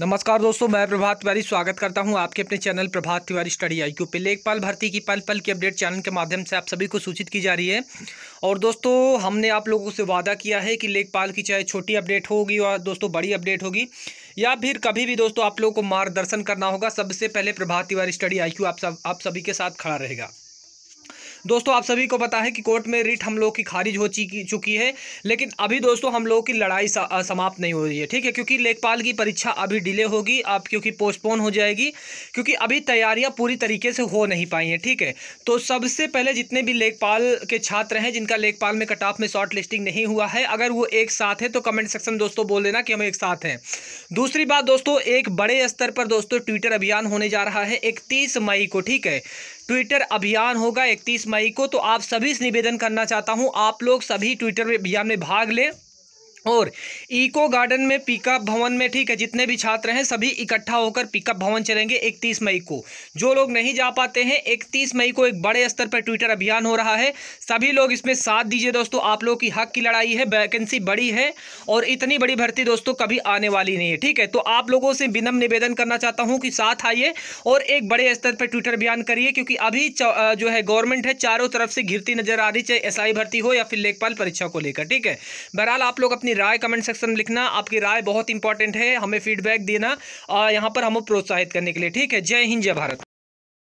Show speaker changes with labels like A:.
A: नमस्कार दोस्तों मैं प्रभात तिवारी स्वागत करता हूं आपके अपने channel Prabhat Tiwari study I Q पे लेखपाल भर्ती की पल पल की अपडेट चैनल के माध्यम से आप सभी को सूचित की जा रही है और दोस्तों हमने आप लोगों से वादा किया है कि लेखपाल की चाहे छोटी अपडेट होगी और दोस्तों बड़ी अपडेट होगी या फिर कभी भी दोस्तों आप लोगों को मार्गदर्शन करना होगा सबसे पहले प्रभात तिवारी स्टडी आई आप सब आप सभी के साथ खड़ा रहेगा दोस्तों आप सभी को पता है कि कोर्ट में रिट हम लोग की खारिज हो चुकी है लेकिन अभी दोस्तों हम लोगों की लड़ाई समाप्त नहीं हो रही है ठीक है क्योंकि लेखपाल की परीक्षा अभी डिले होगी आप क्योंकि पोस्टपोन हो जाएगी क्योंकि अभी तैयारियां पूरी तरीके से हो नहीं पाई हैं ठीक है तो सबसे पहले जितने भी लेखपाल के छात्र हैं जिनका लेखपाल में कटाफ में शॉर्ट लिस्टिंग नहीं हुआ है अगर वो एक साथ है तो कमेंट सेक्शन में दोस्तों बोल देना कि हम एक साथ हैं दूसरी बात दोस्तों एक बड़े स्तर पर दोस्तों ट्विटर अभियान होने जा रहा है इकतीस मई को ठीक है ट्विटर अभियान होगा इकतीस मई को तो आप सभी से निवेदन करना चाहता हूँ आप लोग सभी ट्विटर अभियान में भाग लें और इको गार्डन में पिकअप भवन में ठीक है जितने भी छात्र हैं सभी इकट्ठा होकर पिकअप भवन चलेंगे 31 मई को जो लोग नहीं जा पाते हैं 31 मई को एक बड़े स्तर पर ट्विटर अभियान हो रहा है सभी लोग इसमें साथ दीजिए दोस्तों आप लोगों की हक की लड़ाई है वैकेंसी बड़ी है और इतनी बड़ी भर्ती दोस्तों कभी आने वाली नहीं है ठीक है तो आप लोगों से बिनम निवेदन करना चाहता हूँ कि साथ आइए और एक बड़े स्तर पर ट्विटर अभियान करिए क्योंकि अभी जो है गवर्नमेंट है चारों तरफ से घिरती नजर आ रही चाहे एस भर्ती हो या फिर लेखपाल परीक्षा को लेकर ठीक है बहरहाल आप लोग अपनी अपनी राय कमेंट सेक्शन में लिखना आपकी राय बहुत इंपॉर्टेंट है हमें फीडबैक देना यहाँ पर हमें प्रोत्साहित करने के लिए ठीक है जय हिंद जय भारत